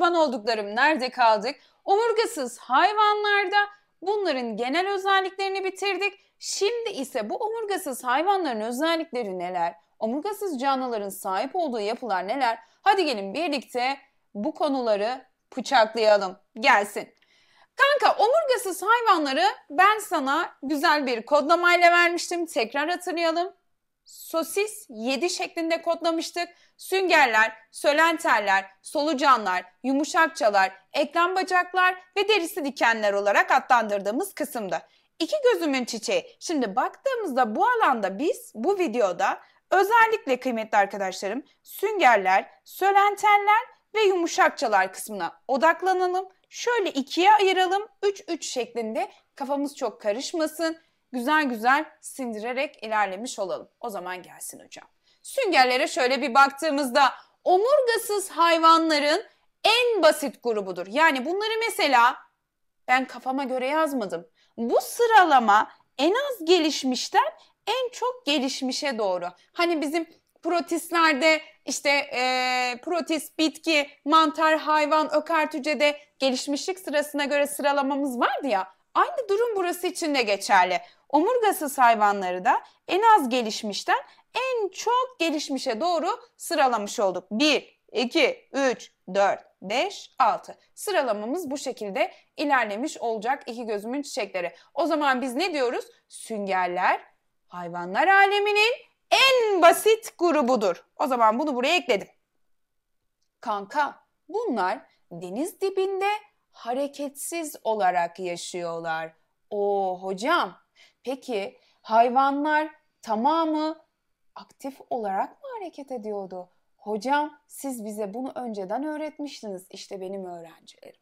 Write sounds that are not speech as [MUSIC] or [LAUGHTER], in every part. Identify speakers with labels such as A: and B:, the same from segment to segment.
A: kurban olduklarım nerede kaldık? Omurgasız hayvanlarda bunların genel özelliklerini bitirdik. Şimdi ise bu omurgasız hayvanların özellikleri neler? Omurgasız canlıların sahip olduğu yapılar neler? Hadi gelin birlikte bu konuları bıçaklayalım. Gelsin. Kanka omurgasız hayvanları ben sana güzel bir kodlamayla vermiştim. Tekrar hatırlayalım sosis 7 şeklinde kodlamıştık. Süngerler, sölenterler, solucanlar, yumuşakçalar, eklem bacaklar ve derisi dikenler olarak adlandırdığımız kısımda. İki gözümün çiçeği. Şimdi baktığımızda bu alanda biz bu videoda özellikle kıymetli arkadaşlarım süngerler, sölenterler ve yumuşakçalar kısmına odaklanalım. Şöyle ikiye ayıralım. 3-3 şeklinde kafamız çok karışmasın güzel güzel sindirerek ilerlemiş olalım. O zaman gelsin hocam. Süngerlere şöyle bir baktığımızda omurgasız hayvanların en basit grubudur. Yani bunları mesela ben kafama göre yazmadım. Bu sıralama en az gelişmişten en çok gelişmişe doğru. Hani bizim protistlerde işte e, protis, bitki, mantar, hayvan, ökartücede gelişmişlik sırasına göre sıralamamız vardı ya. Aynı durum burası için de geçerli. Omurgasız hayvanları da en az gelişmişten en çok gelişmişe doğru sıralamış olduk. 1, 2, 3, 4, 5, 6. Sıralamamız bu şekilde ilerlemiş olacak iki gözümün çiçekleri. O zaman biz ne diyoruz? Süngerler hayvanlar aleminin en basit grubudur. O zaman bunu buraya ekledim. Kanka bunlar deniz dibinde hareketsiz olarak yaşıyorlar. O oh hocam Peki hayvanlar tamamı aktif olarak mı hareket ediyordu? Hocam siz bize bunu önceden öğretmiştiniz işte benim öğrencilerim.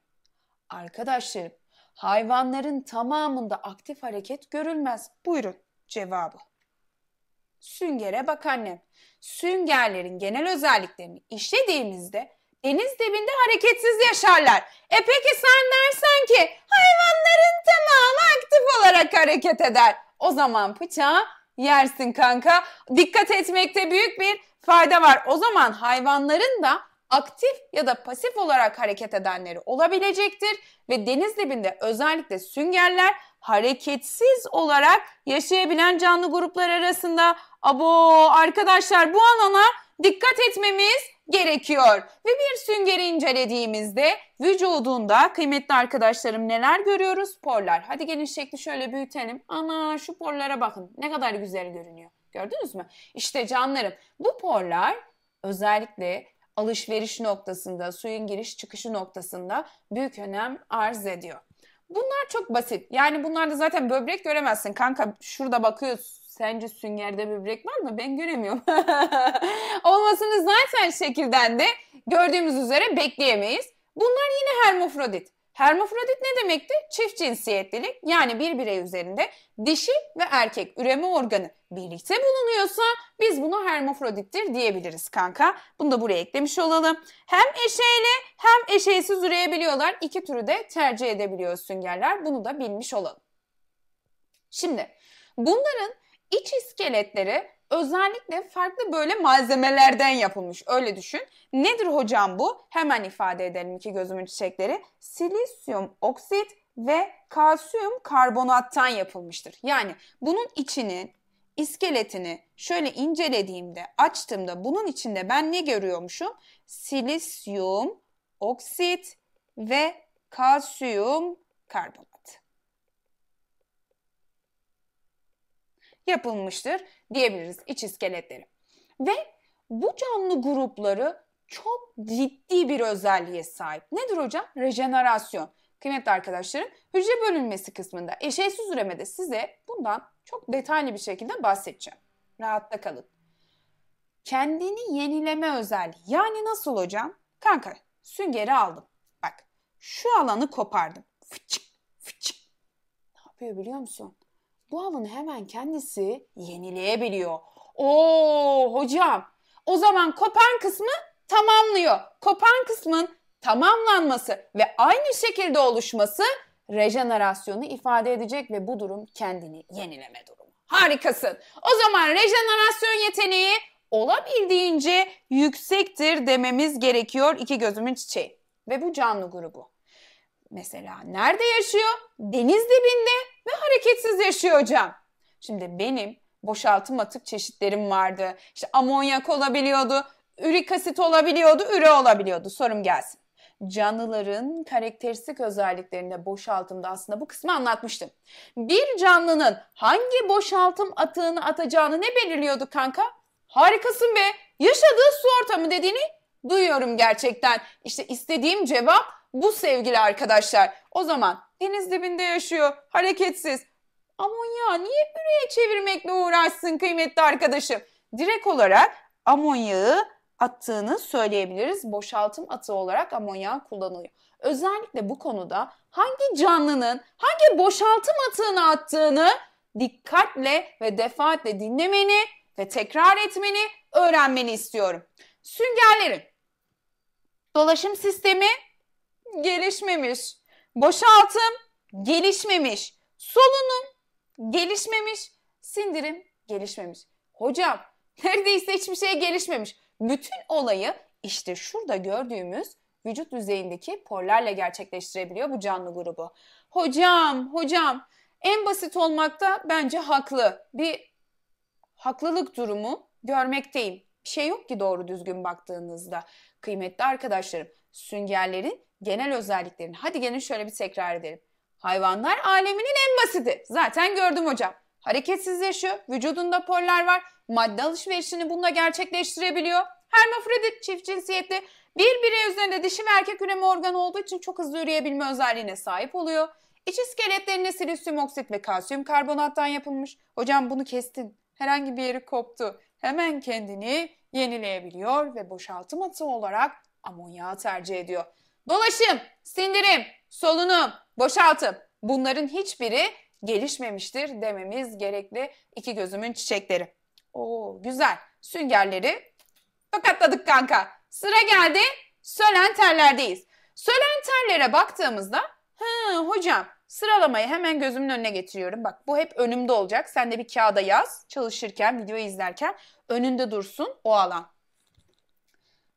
A: Arkadaşlarım hayvanların tamamında aktif hareket görülmez. Buyurun cevabı. Süngere bak annem. Süngerlerin genel özelliklerini işlediğimizde deniz dibinde hareketsiz yaşarlar. E peki sen dersen ki hareket eder. O zaman bıçağı yersin kanka. Dikkat etmekte büyük bir fayda var. O zaman hayvanların da aktif ya da pasif olarak hareket edenleri olabilecektir ve deniz dibinde özellikle süngerler hareketsiz olarak yaşayabilen canlı gruplar arasında. Abo arkadaşlar bu alana dikkat etmemiz gerekiyor. Ve bir süngeri incelediğimizde vücudunda kıymetli arkadaşlarım neler görüyoruz? Porlar. Hadi gelin şekli şöyle büyütelim. Ana şu porlara bakın ne kadar güzel görünüyor. Gördünüz mü? İşte canlarım bu porlar özellikle alışveriş noktasında, suyun giriş çıkışı noktasında büyük önem arz ediyor. Bunlar çok basit. Yani bunlarda zaten böbrek göremezsin. Kanka şurada bakıyorsun Sence süngerde böbrek var mı? Ben göremiyorum. [LAUGHS] Olmasını zaten şekilden de gördüğümüz üzere bekleyemeyiz. Bunlar yine hermafrodit. Hermafrodit ne demekti? Çift cinsiyetlilik yani bir birey üzerinde dişi ve erkek üreme organı birlikte bulunuyorsa biz bunu hermafrodittir diyebiliriz kanka. Bunu da buraya eklemiş olalım. Hem eşeğli hem eşeğsiz üreyebiliyorlar. İki türü de tercih edebiliyor süngerler. Bunu da bilmiş olalım. Şimdi bunların İç iskeletleri özellikle farklı böyle malzemelerden yapılmış. Öyle düşün. Nedir hocam bu? Hemen ifade edelim ki gözümün çiçekleri. Silisyum oksit ve kalsiyum karbonattan yapılmıştır. Yani bunun içinin iskeletini şöyle incelediğimde, açtığımda bunun içinde ben ne görüyormuşum? Silisyum, oksit ve kalsiyum karbonat. yapılmıştır diyebiliriz iç iskeletleri. Ve bu canlı grupları çok ciddi bir özelliğe sahip. Nedir hocam? Rejenerasyon. Kıymetli arkadaşlarım hücre bölünmesi kısmında eşeğsiz üremede size bundan çok detaylı bir şekilde bahsedeceğim. Rahatta kalın. Kendini yenileme özelliği. Yani nasıl hocam? Kanka süngeri aldım. Bak şu alanı kopardım. Fıçık fıçık. Ne yapıyor biliyor musun? bu alın hemen kendisi yenileyebiliyor. Oo hocam o zaman kopan kısmı tamamlıyor. Kopan kısmın tamamlanması ve aynı şekilde oluşması rejenerasyonu ifade edecek ve bu durum kendini yenileme durumu. Harikasın. O zaman rejenerasyon yeteneği olabildiğince yüksektir dememiz gerekiyor iki gözümün çiçeği. Ve bu canlı grubu. Mesela nerede yaşıyor? Deniz dibinde ve hareketsiz yaşıyor hocam. Şimdi benim boşaltım atık çeşitlerim vardı. İşte amonyak olabiliyordu, ürik asit olabiliyordu, üre olabiliyordu. Sorum gelsin. Canlıların karakteristik özelliklerinde boşaltımda aslında bu kısmı anlatmıştım. Bir canlının hangi boşaltım atığını atacağını ne belirliyorduk kanka? Harikasın be. Yaşadığı su ortamı dediğini duyuyorum gerçekten. İşte istediğim cevap bu sevgili arkadaşlar. O zaman deniz dibinde yaşıyor, hareketsiz. Amonya niye püreye çevirmekle uğraşsın kıymetli arkadaşım? Direkt olarak amonyağı attığını söyleyebiliriz. Boşaltım atığı olarak amonyak kullanılıyor. Özellikle bu konuda hangi canlının hangi boşaltım atığını attığını dikkatle ve defaatle dinlemeni ve tekrar etmeni öğrenmeni istiyorum. Süngerlerin Dolaşım sistemi gelişmemiş. Boşaltım gelişmemiş. Solunum gelişmemiş. Sindirim gelişmemiş. Hocam neredeyse hiçbir şey gelişmemiş. Bütün olayı işte şurada gördüğümüz vücut düzeyindeki porlarla gerçekleştirebiliyor bu canlı grubu. Hocam, hocam en basit olmakta bence haklı. Bir haklılık durumu görmekteyim. Bir şey yok ki doğru düzgün baktığınızda. Kıymetli arkadaşlarım, süngerlerin genel özelliklerini hadi gelin şöyle bir tekrar edelim. Hayvanlar aleminin en basiti. Zaten gördüm hocam. Hareketsizleşiyor. vücudunda poller var, madde alışverişini bununla gerçekleştirebiliyor. Hermafrodit çift cinsiyetli, bir birey üzerinde dişi ve erkek üreme organı olduğu için çok hızlı üreyebilme özelliğine sahip oluyor. İç iskeletlerinde silisyum oksit ve kalsiyum karbonattan yapılmış. Hocam bunu kestin. Herhangi bir yeri koptu. Hemen kendini yenileyebiliyor ve boşaltım atığı olarak amonyağı tercih ediyor. Dolaşım, sindirim, solunum, boşaltım bunların hiçbiri gelişmemiştir dememiz gerekli iki gözümün çiçekleri. Oo güzel süngerleri tokatladık kanka. Sıra geldi sölen terlerdeyiz. Sölen terlere baktığımızda hı hocam Sıralamayı hemen gözümün önüne getiriyorum. Bak bu hep önümde olacak. Sen de bir kağıda yaz. Çalışırken, video izlerken önünde dursun o alan.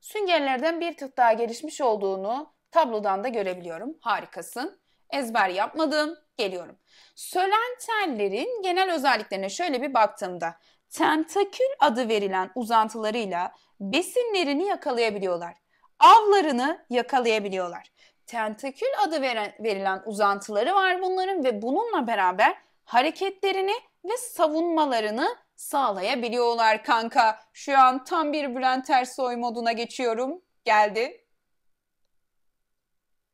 A: Süngerlerden bir tık daha gelişmiş olduğunu tablodan da görebiliyorum. Harikasın. Ezber yapmadım. Geliyorum. Sölen tellerin genel özelliklerine şöyle bir baktığımda tentakül adı verilen uzantılarıyla besinlerini yakalayabiliyorlar. Avlarını yakalayabiliyorlar tentakül adı veren, verilen uzantıları var bunların ve bununla beraber hareketlerini ve savunmalarını sağlayabiliyorlar kanka. Şu an tam bir Bülent Ersoy moduna geçiyorum. Geldi.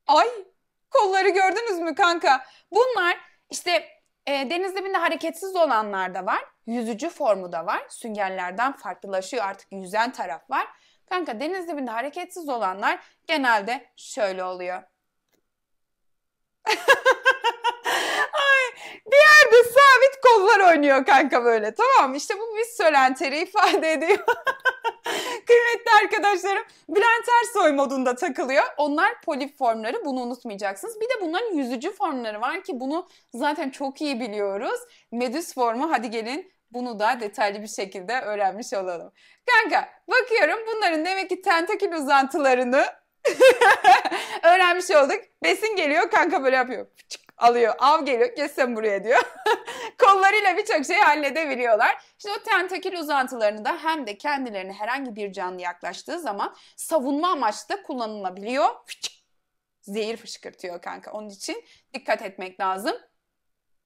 A: Ay kolları gördünüz mü kanka? Bunlar işte e, deniz dibinde hareketsiz olanlar da var. Yüzücü formu da var. Süngerlerden farklılaşıyor artık yüzen taraf var. Kanka deniz dibinde hareketsiz olanlar genelde şöyle oluyor. [LAUGHS] Ay, bir yerde sabit kollar oynuyor kanka böyle tamam mı? İşte bu biz söylentileri ifade ediyor. [LAUGHS] Kıymetli arkadaşlarım Bülent Ersoy modunda takılıyor. Onlar polip formları bunu unutmayacaksınız. Bir de bunların yüzücü formları var ki bunu zaten çok iyi biliyoruz. Medüs formu hadi gelin bunu da detaylı bir şekilde öğrenmiş olalım. Kanka bakıyorum bunların demek ki tentakil uzantılarını [LAUGHS] öğrenmiş olduk. Besin geliyor kanka böyle yapıyor. Çık, alıyor. Av geliyor. Geçsen buraya diyor. [LAUGHS] Kollarıyla birçok şeyi halledebiliyorlar. İşte o tentakil uzantılarını da hem de kendilerini herhangi bir canlı yaklaştığı zaman savunma amaçlı da kullanılabiliyor. zehir fışkırtıyor kanka. Onun için dikkat etmek lazım.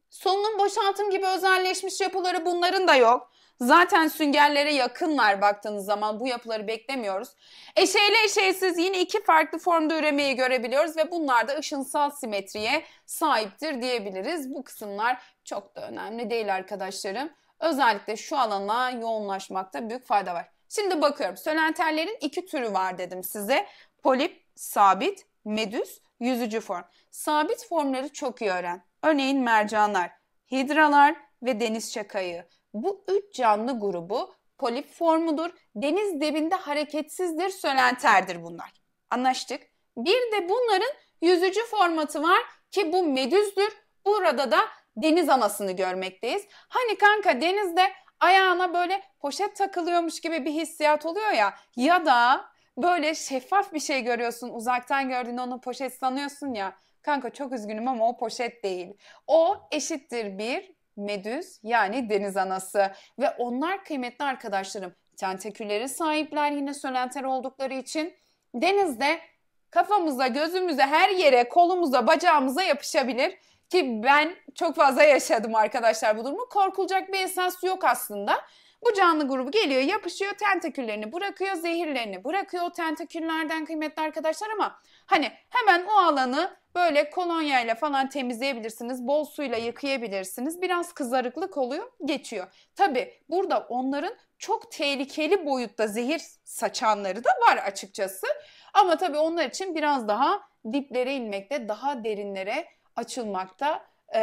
A: Solunum boşaltım gibi özelleşmiş yapıları bunların da yok. Zaten süngerlere yakınlar baktığınız zaman bu yapıları beklemiyoruz. Eşeğli eşeğsiz yine iki farklı formda üremeyi görebiliyoruz ve bunlar da ışınsal simetriye sahiptir diyebiliriz. Bu kısımlar çok da önemli değil arkadaşlarım. Özellikle şu alana yoğunlaşmakta büyük fayda var. Şimdi bakıyorum. Sölenterlerin iki türü var dedim size. Polip, sabit, medüs, yüzücü form. Sabit formları çok iyi öğren. Örneğin mercanlar, hidralar ve deniz şakayı. Bu üç canlı grubu polip formudur, deniz dibinde hareketsizdir, sölenterdir bunlar. Anlaştık. Bir de bunların yüzücü formatı var ki bu medüzdür. Burada da deniz anasını görmekteyiz. Hani kanka denizde ayağına böyle poşet takılıyormuş gibi bir hissiyat oluyor ya ya da böyle şeffaf bir şey görüyorsun uzaktan gördüğünde onu poşet sanıyorsun ya Kanka çok üzgünüm ama o poşet değil. O eşittir bir medüz yani deniz anası ve onlar kıymetli arkadaşlarım tentekülleri sahipler yine sölenter oldukları için denizde kafamıza, gözümüze, her yere, kolumuza, bacağımıza yapışabilir. Ki ben çok fazla yaşadım arkadaşlar bu durumu. Korkulacak bir esas yok aslında. Bu canlı grubu geliyor, yapışıyor, tentaküllerini bırakıyor, zehirlerini bırakıyor o tentaküllerden kıymetli arkadaşlar ama hani hemen o alanı Böyle kolonyayla falan temizleyebilirsiniz. Bol suyla yıkayabilirsiniz. Biraz kızarıklık oluyor, geçiyor. Tabi burada onların çok tehlikeli boyutta zehir saçanları da var açıkçası. Ama tabi onlar için biraz daha diplere inmekte, daha derinlere açılmakta e,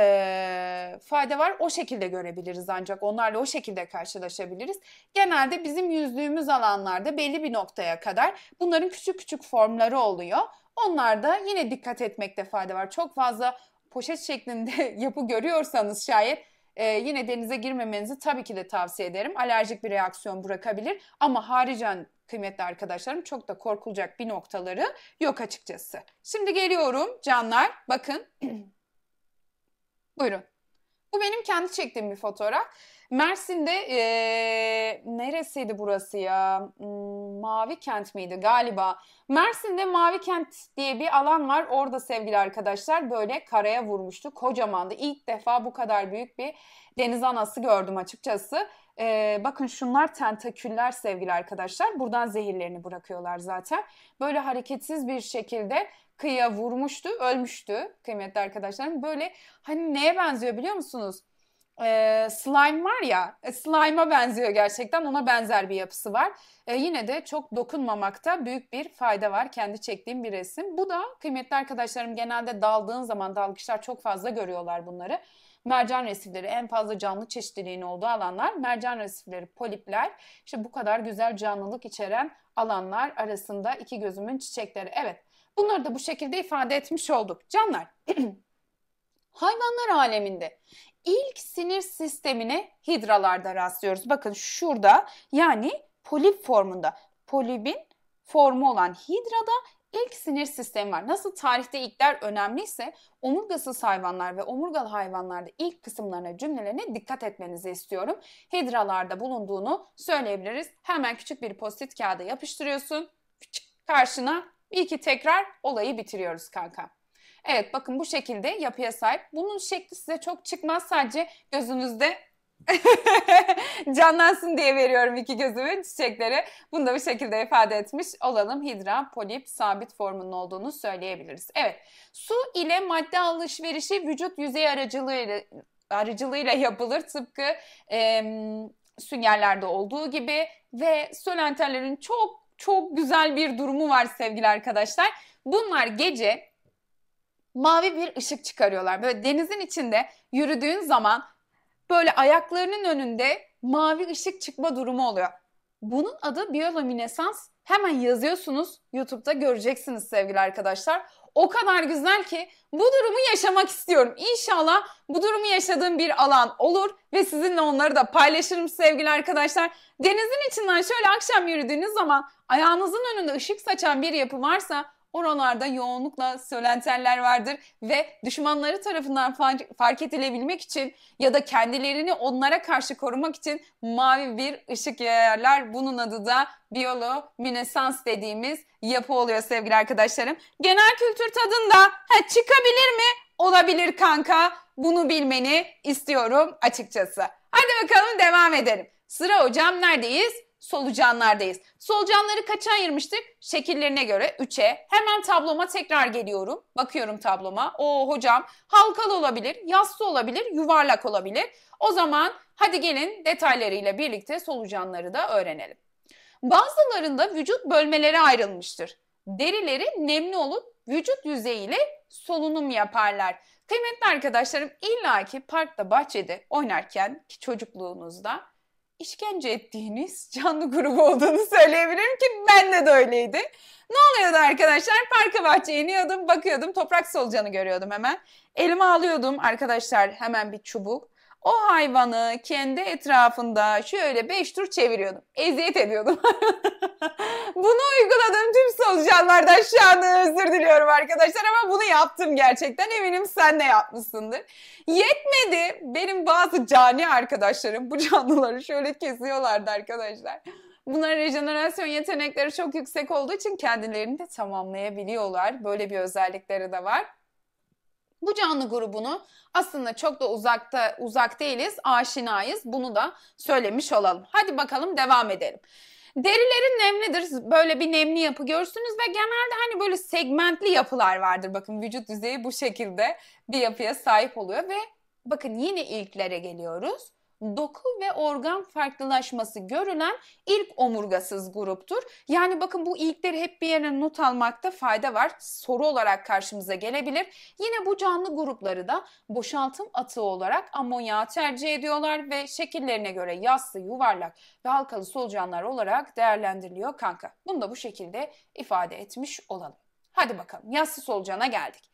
A: fayda var. O şekilde görebiliriz ancak onlarla o şekilde karşılaşabiliriz. Genelde bizim yüzdüğümüz alanlarda belli bir noktaya kadar bunların küçük küçük formları oluyor. Onlar da yine dikkat etmekte fayda var. Çok fazla poşet şeklinde [LAUGHS] yapı görüyorsanız şayet e, yine denize girmemenizi tabii ki de tavsiye ederim. Alerjik bir reaksiyon bırakabilir ama haricen kıymetli arkadaşlarım çok da korkulacak bir noktaları yok açıkçası. Şimdi geliyorum canlar bakın. [CLEARS THROAT] Buyurun. Bu benim kendi çektiğim bir fotoğraf. Mersin'de ee, neresiydi burası ya? Hmm, Mavi Kent miydi galiba? Mersin'de Mavi Kent diye bir alan var. Orada sevgili arkadaşlar böyle karaya vurmuştu. Kocamandı. İlk defa bu kadar büyük bir deniz anası gördüm açıkçası. E, bakın şunlar tentaküller sevgili arkadaşlar. Buradan zehirlerini bırakıyorlar zaten. Böyle hareketsiz bir şekilde kıyıya vurmuştu, ölmüştü kıymetli arkadaşlarım. Böyle hani neye benziyor biliyor musunuz? e, slime var ya e, slime'a benziyor gerçekten ona benzer bir yapısı var. E, yine de çok dokunmamakta büyük bir fayda var kendi çektiğim bir resim. Bu da kıymetli arkadaşlarım genelde daldığın zaman dalgıçlar çok fazla görüyorlar bunları. Mercan resifleri en fazla canlı çeşitliliğin olduğu alanlar. Mercan resifleri, polipler işte bu kadar güzel canlılık içeren alanlar arasında iki gözümün çiçekleri. Evet bunları da bu şekilde ifade etmiş olduk. Canlar [CLEARS THROAT] hayvanlar aleminde ilk sinir sistemine hidralarda rastlıyoruz. Bakın şurada yani polip formunda. Polibin formu olan hidrada ilk sinir sistemi var. Nasıl tarihte ilkler önemliyse omurgasız hayvanlar ve omurgalı hayvanlarda ilk kısımlarına cümlelerine dikkat etmenizi istiyorum. Hidralarda bulunduğunu söyleyebiliriz. Hemen küçük bir postit kağıda yapıştırıyorsun. Karşına bir iki tekrar olayı bitiriyoruz kanka. Evet bakın bu şekilde yapıya sahip. Bunun şekli size çok çıkmaz sadece gözünüzde [LAUGHS] canlansın diye veriyorum iki gözümü. çiçeklere. Bunu da bu şekilde ifade etmiş olalım. Hidra, polip, sabit formunun olduğunu söyleyebiliriz. Evet, su ile madde alışverişi vücut yüzey aracılığıyla, aracılığıyla yapılır. Tıpkı e, süngerlerde olduğu gibi ve sölenterlerin çok çok güzel bir durumu var sevgili arkadaşlar. Bunlar gece mavi bir ışık çıkarıyorlar. Böyle denizin içinde yürüdüğün zaman böyle ayaklarının önünde mavi ışık çıkma durumu oluyor. Bunun adı biyoluminesans. Hemen yazıyorsunuz. YouTube'da göreceksiniz sevgili arkadaşlar. O kadar güzel ki bu durumu yaşamak istiyorum. İnşallah bu durumu yaşadığım bir alan olur ve sizinle onları da paylaşırım sevgili arkadaşlar. Denizin içinden şöyle akşam yürüdüğünüz zaman ayağınızın önünde ışık saçan bir yapı varsa Oralarda yoğunlukla sölentenler vardır ve düşmanları tarafından fark edilebilmek için ya da kendilerini onlara karşı korumak için mavi bir ışık yayarlar. Bunun adı da biyolo biyoluminesans dediğimiz yapı oluyor sevgili arkadaşlarım. Genel kültür tadında ha, çıkabilir mi? Olabilir kanka. Bunu bilmeni istiyorum açıkçası. Hadi bakalım devam edelim. Sıra hocam neredeyiz? solucanlardayız. Solucanları kaça ayırmıştık? Şekillerine göre 3'e. Hemen tabloma tekrar geliyorum. Bakıyorum tabloma. O hocam halkalı olabilir, yassı olabilir, yuvarlak olabilir. O zaman hadi gelin detaylarıyla birlikte solucanları da öğrenelim. Bazılarında vücut bölmeleri ayrılmıştır. Derileri nemli olup vücut yüzeyiyle solunum yaparlar. Kıymetli arkadaşlarım illaki parkta bahçede oynarken ki çocukluğunuzda işkence ettiğiniz canlı grubu olduğunu söyleyebilirim ki ben de öyleydi. Ne oluyordu arkadaşlar? Parka bahçeye iniyordum, bakıyordum, toprak solucanı görüyordum hemen. Elime alıyordum arkadaşlar hemen bir çubuk o hayvanı kendi etrafında şöyle beş tur çeviriyordum. Eziyet ediyordum. [LAUGHS] bunu uyguladım tüm solucanlardan şu anda özür diliyorum arkadaşlar ama bunu yaptım gerçekten. Eminim sen de yapmışsındır. Yetmedi. Benim bazı cani arkadaşlarım bu canlıları şöyle kesiyorlardı arkadaşlar. Bunların rejenerasyon yetenekleri çok yüksek olduğu için kendilerini de tamamlayabiliyorlar. Böyle bir özellikleri de var canlı grubunu aslında çok da uzakta uzak değiliz, aşinayız. Bunu da söylemiş olalım. Hadi bakalım devam edelim. Derilerin nemlidir. Böyle bir nemli yapı görürsünüz ve genelde hani böyle segmentli yapılar vardır. Bakın vücut düzeyi bu şekilde bir yapıya sahip oluyor ve bakın yine ilklere geliyoruz doku ve organ farklılaşması görülen ilk omurgasız gruptur. Yani bakın bu ilkleri hep bir yere not almakta fayda var. Soru olarak karşımıza gelebilir. Yine bu canlı grupları da boşaltım atığı olarak amonya tercih ediyorlar ve şekillerine göre yassı, yuvarlak ve halkalı solucanlar olarak değerlendiriliyor kanka. Bunu da bu şekilde ifade etmiş olalım. Hadi bakalım yassı solucana geldik.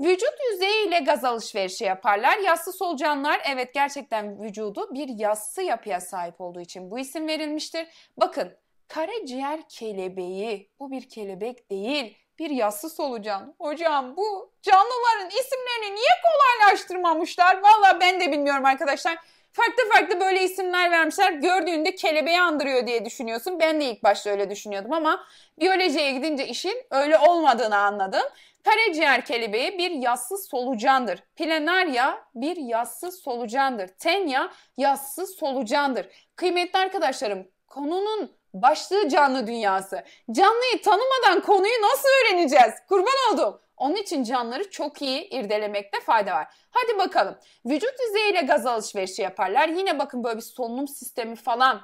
A: Vücut yüzeyiyle gaz alışverişi yaparlar. Yassı solucanlar evet gerçekten vücudu bir yassı yapıya sahip olduğu için bu isim verilmiştir. Bakın karaciğer kelebeği bu bir kelebek değil bir yassı solucan. Hocam bu canlıların isimlerini niye kolaylaştırmamışlar? Valla ben de bilmiyorum arkadaşlar. Farklı farklı böyle isimler vermişler. Gördüğünde kelebeği andırıyor diye düşünüyorsun. Ben de ilk başta öyle düşünüyordum ama biyolojiye gidince işin öyle olmadığını anladım. Karaciğer kelebeği bir yassız solucandır. Planaria bir yassız solucandır. Tenya yassız solucandır. Kıymetli arkadaşlarım konunun başlığı canlı dünyası. Canlıyı tanımadan konuyu nasıl öğreneceğiz? Kurban oldum. Onun için canları çok iyi irdelemekte fayda var. Hadi bakalım. Vücut yüzeyiyle gaz alışverişi yaparlar. Yine bakın böyle bir solunum sistemi falan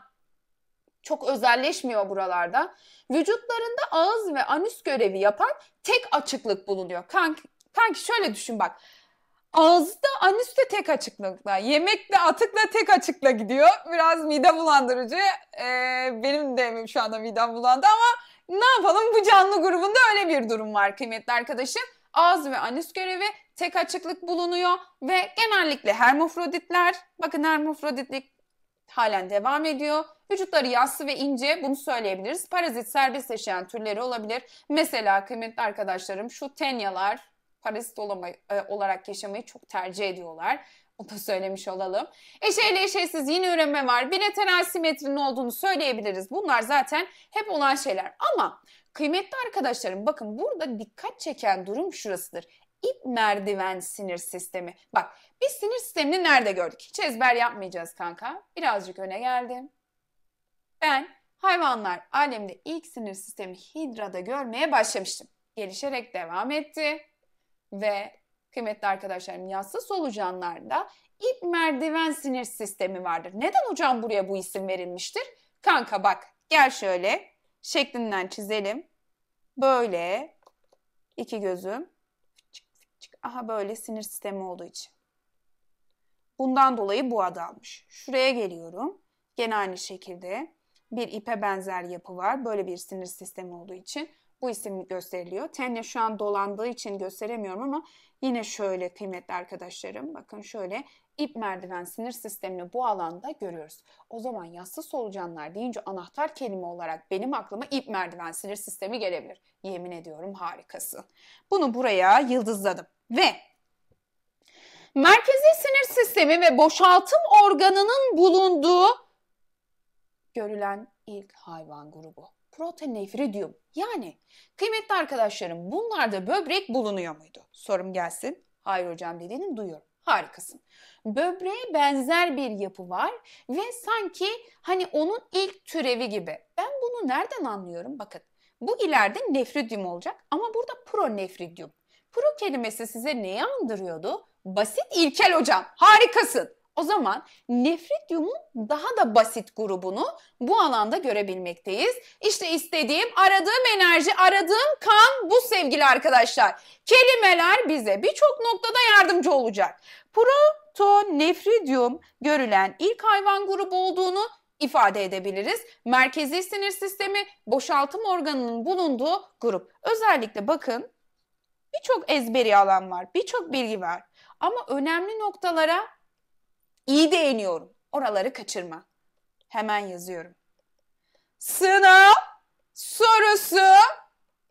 A: çok özelleşmiyor buralarda. Vücutlarında ağız ve anüs görevi yapan tek açıklık bulunuyor. Kanki, kanki şöyle düşün bak. Ağızda anüs de tek açıklıkla, yemekle atıkla tek açıkla gidiyor. Biraz mide bulandırıcı. Ee, benim de şu anda midem bulandı ama ne yapalım bu canlı grubunda öyle bir durum var kıymetli arkadaşım. Ağız ve anüs görevi tek açıklık bulunuyor ve genellikle hermofroditler. bakın hermofroditlik halen devam ediyor. Vücutları yassı ve ince bunu söyleyebiliriz. Parazit serbest yaşayan türleri olabilir. Mesela kıymetli arkadaşlarım şu tenyalar parazit olamayı, e, olarak yaşamayı çok tercih ediyorlar. Onu da söylemiş olalım. Eşeyle eşeysiz yine üreme var. Bilateral simetrinin olduğunu söyleyebiliriz. Bunlar zaten hep olan şeyler. Ama kıymetli arkadaşlarım bakın burada dikkat çeken durum şurasıdır ip merdiven sinir sistemi. Bak biz sinir sistemini nerede gördük? Hiç ezber yapmayacağız kanka. Birazcık öne geldim. Ben hayvanlar alemde ilk sinir sistemi hidrada görmeye başlamıştım. Gelişerek devam etti ve kıymetli arkadaşlarım yassı solucanlarda ip merdiven sinir sistemi vardır. Neden hocam buraya bu isim verilmiştir? Kanka bak gel şöyle şeklinden çizelim. Böyle iki gözüm Aha böyle sinir sistemi olduğu için. Bundan dolayı bu ad almış. Şuraya geliyorum. Gene aynı şekilde bir ipe benzer yapı var. Böyle bir sinir sistemi olduğu için bu isim gösteriliyor. Tenne şu an dolandığı için gösteremiyorum ama yine şöyle kıymetli arkadaşlarım. Bakın şöyle ip merdiven sinir sistemini bu alanda görüyoruz. O zaman yassı solucanlar deyince anahtar kelime olarak benim aklıma ip merdiven sinir sistemi gelebilir. Yemin ediyorum harikası. Bunu buraya yıldızladım ve merkezi sinir sistemi ve boşaltım organının bulunduğu görülen ilk hayvan grubu. Protonefridium. Yani kıymetli arkadaşlarım bunlarda böbrek bulunuyor muydu? Sorum gelsin. Hayır hocam dediğini duyuyorum. Harikasın. Böbreğe benzer bir yapı var ve sanki hani onun ilk türevi gibi. Ben bunu nereden anlıyorum? Bakın bu ileride nefridium olacak ama burada pronefridium. Pro kelimesi size neyi andırıyordu? Basit ilkel hocam. Harikasın. O zaman nefrityumun daha da basit grubunu bu alanda görebilmekteyiz. İşte istediğim, aradığım enerji, aradığım kan bu sevgili arkadaşlar. Kelimeler bize birçok noktada yardımcı olacak. Protonefridyum görülen ilk hayvan grubu olduğunu ifade edebiliriz. Merkezi sinir sistemi boşaltım organının bulunduğu grup. Özellikle bakın Birçok ezberi alan var, birçok bilgi var. Ama önemli noktalara iyi değiniyorum. Oraları kaçırma. Hemen yazıyorum. Sınav sorusu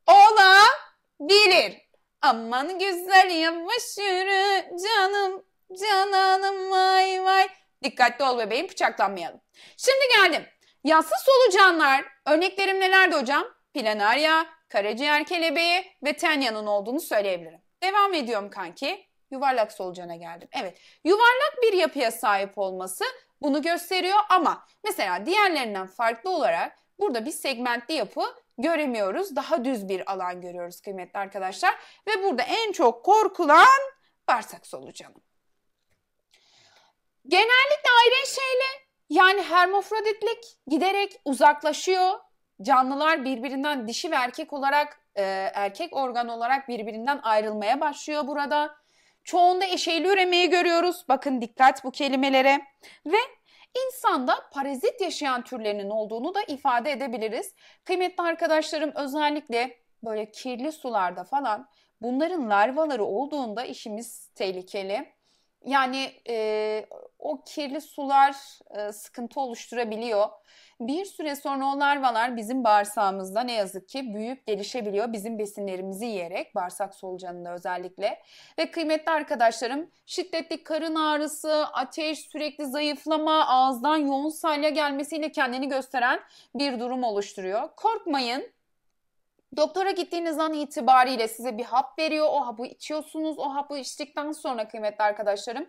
A: olabilir. Aman güzel yavaş yürü canım cananım vay vay. Dikkatli ol bebeğim bıçaklanmayalım. Şimdi geldim. Yassız solucanlar örneklerim nelerdi hocam? Planarya, karaciğer kelebeği ve tenyanın olduğunu söyleyebilirim. Devam ediyorum kanki. Yuvarlak solucana geldim. Evet yuvarlak bir yapıya sahip olması bunu gösteriyor ama mesela diğerlerinden farklı olarak burada bir segmentli yapı göremiyoruz. Daha düz bir alan görüyoruz kıymetli arkadaşlar. Ve burada en çok korkulan bağırsak solucanı. Genellikle ayrı şeyle yani hermafroditlik giderek uzaklaşıyor canlılar birbirinden dişi ve erkek olarak e, erkek organ olarak birbirinden ayrılmaya başlıyor burada. Çoğunda eşeyli üremeyi görüyoruz. Bakın dikkat bu kelimelere. Ve insanda parazit yaşayan türlerinin olduğunu da ifade edebiliriz. Kıymetli arkadaşlarım özellikle böyle kirli sularda falan bunların larvaları olduğunda işimiz tehlikeli. Yani e, o kirli sular e, sıkıntı oluşturabiliyor. Bir süre sonra o larvalar bizim bağırsağımızda ne yazık ki büyüyüp gelişebiliyor bizim besinlerimizi yiyerek bağırsak solucanında özellikle. Ve kıymetli arkadaşlarım şiddetli karın ağrısı, ateş, sürekli zayıflama, ağızdan yoğun salya gelmesiyle kendini gösteren bir durum oluşturuyor. Korkmayın Doktora gittiğiniz an itibariyle size bir hap veriyor. O hapı içiyorsunuz. O hapı içtikten sonra kıymetli arkadaşlarım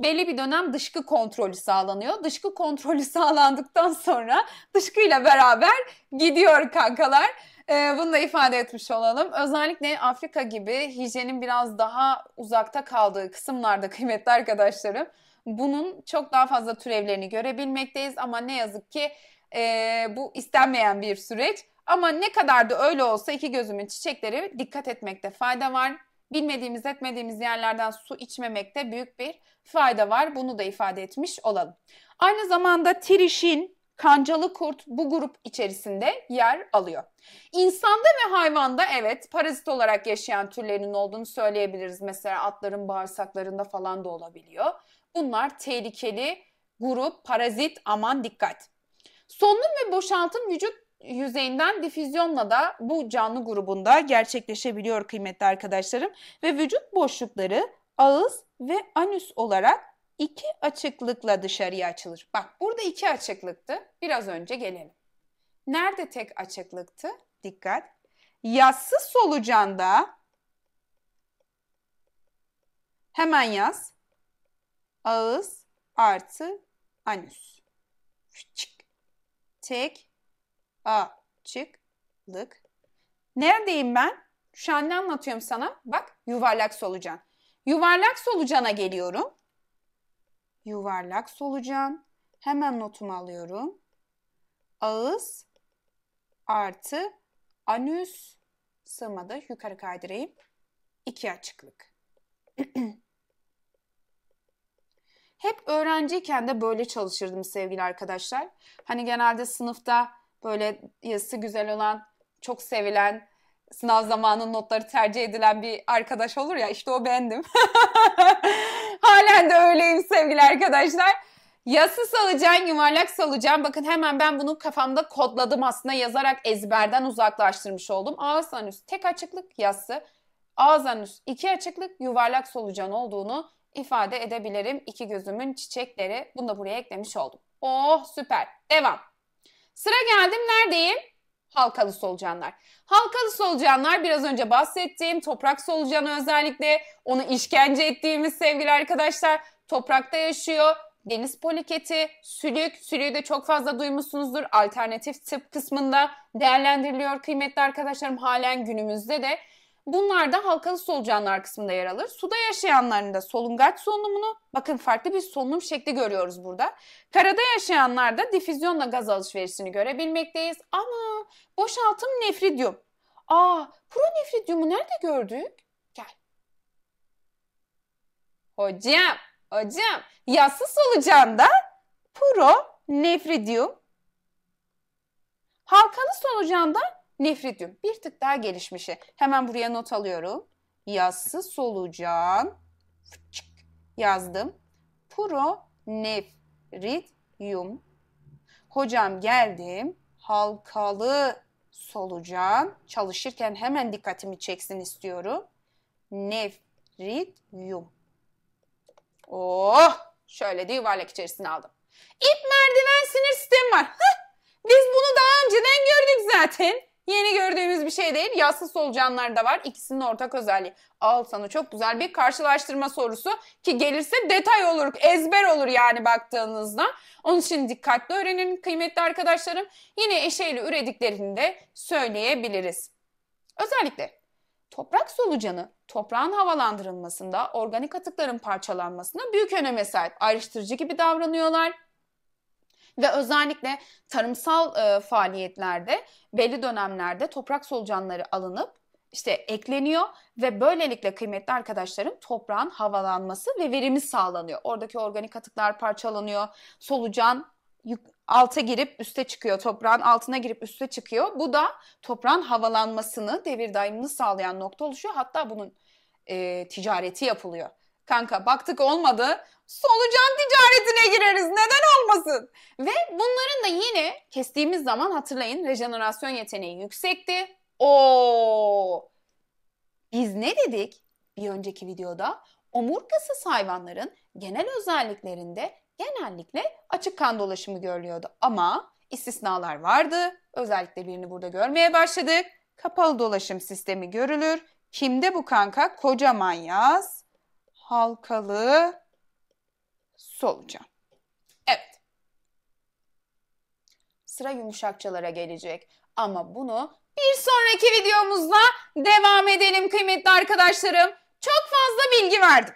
A: belli bir dönem dışkı kontrolü sağlanıyor. Dışkı kontrolü [LAUGHS] sağlandıktan sonra dışkıyla beraber gidiyor kankalar. Ee, bunu da ifade etmiş olalım. Özellikle Afrika gibi hijyenin biraz daha uzakta kaldığı kısımlarda kıymetli arkadaşlarım bunun çok daha fazla türevlerini görebilmekteyiz ama ne yazık ki e, bu istenmeyen bir süreç. Ama ne kadar da öyle olsa iki gözümün çiçekleri dikkat etmekte fayda var bilmediğimiz etmediğimiz yerlerden su içmemekte büyük bir fayda var. Bunu da ifade etmiş olalım. Aynı zamanda tirişin kancalı kurt bu grup içerisinde yer alıyor. İnsanda ve hayvanda evet parazit olarak yaşayan türlerinin olduğunu söyleyebiliriz. Mesela atların bağırsaklarında falan da olabiliyor. Bunlar tehlikeli grup, parazit aman dikkat. Solunum ve boşaltım vücut yüzeyinden difüzyonla da bu canlı grubunda gerçekleşebiliyor kıymetli arkadaşlarım. Ve vücut boşlukları ağız ve anüs olarak iki açıklıkla dışarıya açılır. Bak burada iki açıklıktı. Biraz önce gelelim. Nerede tek açıklıktı? Dikkat. Yassız solucanda hemen yaz. Ağız artı anüs. Tek açıklık. Neredeyim ben? Şu an ne anlatıyorum sana? Bak yuvarlak solucan. Yuvarlak solucana geliyorum. Yuvarlak solucan. Hemen notumu alıyorum. Ağız artı anüs sığmadı. Yukarı kaydırayım. İki açıklık. [CLEARS THROAT] Hep öğrenciyken de böyle çalışırdım sevgili arkadaşlar. Hani genelde sınıfta böyle yazısı güzel olan, çok sevilen, sınav zamanının notları tercih edilen bir arkadaş olur ya işte o bendim. [LAUGHS] Halen de öyleyim sevgili arkadaşlar. Yası salacağım, yuvarlak salacağım. Bakın hemen ben bunu kafamda kodladım aslında yazarak ezberden uzaklaştırmış oldum. Ağız anüs tek açıklık yası. Ağız anüs iki açıklık yuvarlak solucan olduğunu ifade edebilirim. İki gözümün çiçekleri. Bunu da buraya eklemiş oldum. Oh süper. Devam. Sıra geldim neredeyim? Halkalı solucanlar. Halkalı solucanlar biraz önce bahsettiğim toprak solucanı özellikle onu işkence ettiğimiz sevgili arkadaşlar toprakta yaşıyor. Deniz poliketi, sülük, sülüğü de çok fazla duymuşsunuzdur. Alternatif tıp kısmında değerlendiriliyor kıymetli arkadaşlarım halen günümüzde de. Bunlar da halkalı solucanlar kısmında yer alır. Suda yaşayanların da solungaç solunumunu, bakın farklı bir solunum şekli görüyoruz burada. Karada yaşayanlar da difüzyonla gaz alışverişini görebilmekteyiz. Ama boşaltım nefridyum. Aa, pronefridyumu nerede gördük? Gel. Hocam, hocam, yassı solucanda pro nefridyum. Halkalı solucanda nefridyum. Bir tık daha gelişmişi. Hemen buraya not alıyorum. Yassı solucan Yazdım. yazdım. Nefridyum. Hocam geldim. Halkalı solucan çalışırken hemen dikkatimi çeksin istiyorum. Nefridyum. Oh! Şöyle de yuvarlak içerisine aldım. İp merdiven sinir sistemi var. Heh, biz bunu daha önceden gördük zaten. Yeni gördüğümüz bir şey değil. Yassı solucanlar da var. İkisinin ortak özelliği. Al sana çok güzel bir karşılaştırma sorusu ki gelirse detay olur, ezber olur yani baktığınızda. Onun için dikkatli öğrenin kıymetli arkadaşlarım. Yine eşeğiyle ürediklerini de söyleyebiliriz. Özellikle toprak solucanı toprağın havalandırılmasında, organik atıkların parçalanmasına büyük öneme sahip. Ayrıştırıcı gibi davranıyorlar ve özellikle tarımsal e, faaliyetlerde belli dönemlerde toprak solucanları alınıp işte ekleniyor ve böylelikle kıymetli arkadaşlarım toprağın havalanması ve verimi sağlanıyor. Oradaki organik atıklar parçalanıyor. Solucan alta girip üste çıkıyor. Toprağın altına girip üste çıkıyor. Bu da toprağın havalanmasını, devir daimini sağlayan nokta oluşuyor. Hatta bunun e, ticareti yapılıyor. Kanka baktık olmadı solucan ticaretine gireriz. Neden olmasın? Ve bunların da yine kestiğimiz zaman hatırlayın rejenerasyon yeteneği yüksekti. O biz ne dedik? Bir önceki videoda Omurgası hayvanların genel özelliklerinde genellikle açık kan dolaşımı görülüyordu. Ama istisnalar vardı. Özellikle birini burada görmeye başladık. Kapalı dolaşım sistemi görülür. Kimde bu kanka? Kocaman yaz, halkalı solucan. Evet. Sıra yumuşakçalara gelecek ama bunu bir sonraki videomuzda devam edelim kıymetli arkadaşlarım. Çok fazla bilgi verdim.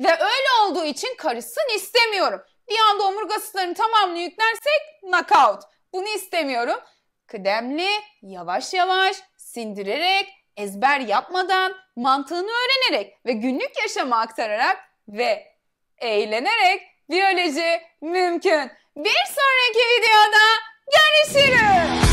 A: Ve öyle olduğu için karışsın istemiyorum. Bir anda omurgasızların tamamını yüklersek knockout. Bunu istemiyorum. Kıdemli, yavaş yavaş, sindirerek, ezber yapmadan, mantığını öğrenerek ve günlük yaşama aktararak ve eğlenerek biyoloji mümkün. Bir sonraki videoda görüşürüz.